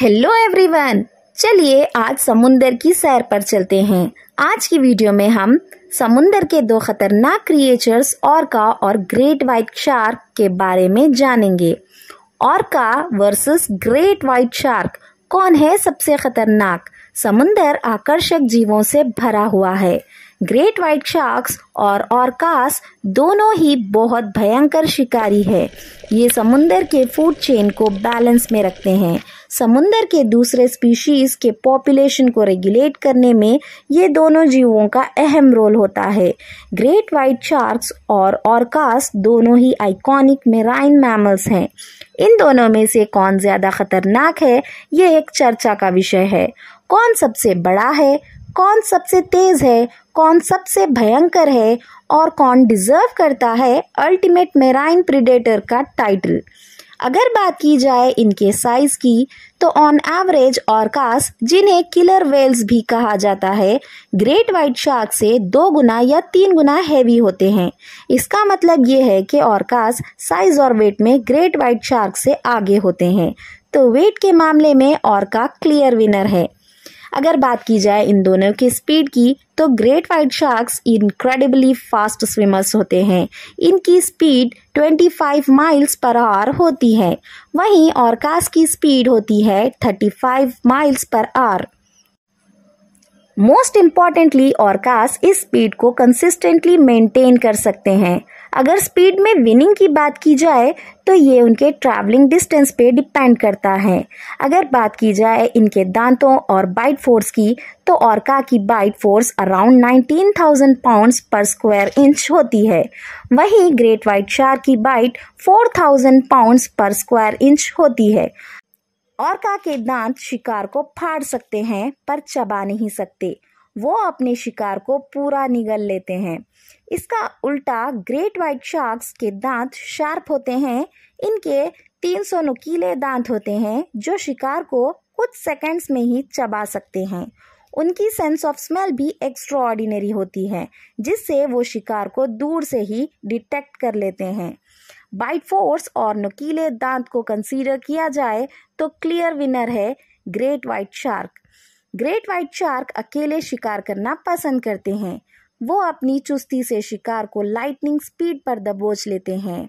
hello everyone चलिए आज समुंदर की सैर पर चलते हैं आज की वीडियो में हम समुंदर के दो खतरनाक क्रिएचर्स का और ग्रेट वाइट शार्क के बारे में जानेंगे orca versus great white shark कौन है सबसे खतरनाक समुंदर आकर्षक जीवों से भरा हुआ है ग्रेट वाइट शार्क्स और ऑर्कास दोनों ही बहुत भयंकर शिकारी है ये समुंदर के फूड चेन को बैलेंस में रखते हैं समुंदर के दूसरे स्पीशीज़ के पॉपुलेशन को रेगुलेट करने में ये दोनों जीवों का अहम रोल होता है ग्रेट वाइट शार्क्स और ऑर्कास दोनों ही आइकॉनिक मेराइन मैमल्स हैं इन दोनों में से कौन ज़्यादा खतरनाक है ये एक चर्चा का विषय है कौन सबसे बड़ा है कौन सबसे तेज है कौन सबसे भयंकर है और कौन डिजर्व करता है अल्टीमेट मेराइन प्रिडेटर का टाइटल अगर बात की जाए इनके साइज की तो ऑन एवरेज और कास जिन्हें किलर वेल्स भी कहा जाता है ग्रेट वाइट शार्क से दो गुना या तीन गुना हैवी होते हैं इसका मतलब ये है कि ऑर्कास साइज और वेट में ग्रेट वाइट शार्क से आगे होते हैं तो वेट के मामले में और का क्लियर विनर है अगर बात की जाए इन दोनों की स्पीड की तो great white sharks incredibly fast swimmers होते हैं इनकी स्पीड 25 माइल्स पर आवर होती है वहीं ऑर्कास की स्पीड होती है 35 miles per hour most importantly और इस स्पीड को कंसिस्टेंटली मेंटेन कर सकते हैं अगर स्पीड में विनिंग की बात की जाए तो ये उनके ट्रैवलिंग डिस्टेंस पे डिपेंड करता है अगर बात की जाए इनके दांतों और बाइट फोर्स की तो औरका की बाइट फोर्स अराउंड 19,000 पाउंड्स पर स्क्वायर इंच होती है वहीं ग्रेट वाइट शार की बाइट 4,000 पाउंड्स पर स्क्वायर इंच होती है औरका के दांत शिकार को फाड़ सकते हैं पर चबा नहीं सकते वो अपने शिकार को पूरा निगल लेते हैं इसका उल्टा ग्रेट वाइट शार्क्स के दांत शार्प होते हैं इनके 300 नुकीले दांत होते हैं जो शिकार को कुछ सेकंड्स में ही चबा सकते हैं उनकी सेंस ऑफ स्मेल भी एक्स्ट्रॉर्डिनरी होती है जिससे वो शिकार को दूर से ही डिटेक्ट कर लेते हैं बाइट फोर्स और नुकीले दांत को कंसीडर किया जाए तो क्लियर विनर है great white shark great white shark अकेले शिकार करना पसंद करते हैं वो अपनी चुस्ती से शिकार को लाइटनिंग स्पीड पर दबोच लेते हैं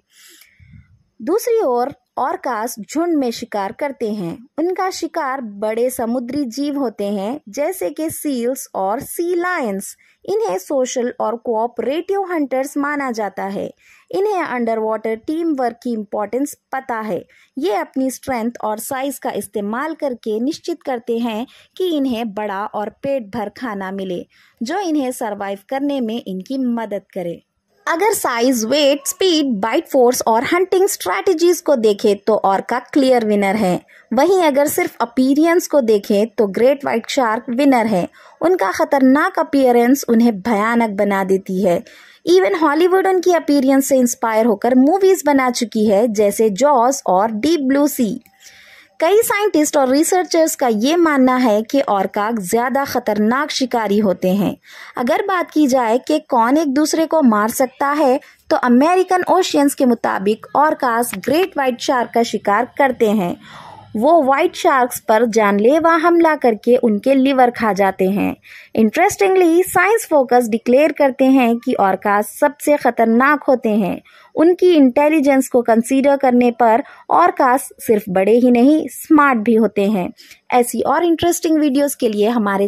दूसरी ओर और कास झुंड में शिकार करते हैं उनका शिकार बड़े समुद्री जीव होते हैं जैसे कि सील्स और सी लायंस इन्हें सोशल और कोऑपरेटिव हंटर्स माना जाता है इन्हें अंडर वाटर टीम वर्क की इम्पोर्टेंस पता है ये अपनी स्ट्रेंथ और साइज का इस्तेमाल करके निश्चित करते हैं कि इन्हें बड़ा और पेट भर खाना मिले जो इन्हें सर्वाइव करने में इनकी मदद करे अगर size weight speed bite force और हंटिंग स्ट्रैटेजीज को देखें तो और का क्लियर विनर है वहीं अगर सिर्फ अपीरियंस को देखें तो ग्रेट वाइट शार्क विनर है उनका खतरनाक अपीयरेंस उन्हें भयानक बना देती है इवन हॉलीवुड उनकी अपीरियंस से इंस्पायर होकर मूवीज बना चुकी है जैसे जॉस और डीप ब्लू सी कई साइंटिस्ट और रिसर्चर्स का ये मानना है कि और ज़्यादा खतरनाक शिकारी होते हैं अगर बात की जाए कि कौन एक दूसरे को मार सकता है तो अमेरिकन ओशियंस के मुताबिक और ग्रेट वाइट शार्क का शिकार करते हैं वो व्हाइट शार्क्स पर जानलेवा हमला करके उनके लिवर खा जाते हैं इंटरेस्टिंगली साइंस फोकस डिक्लेयर करते हैं कि ऑर्कास सबसे खतरनाक होते हैं उनकी इंटेलिजेंस को कंसीडर करने पर ऑर्कास सिर्फ बड़े ही नहीं स्मार्ट भी होते हैं ऐसी और इंटरेस्टिंग वीडियोस के लिए हमारे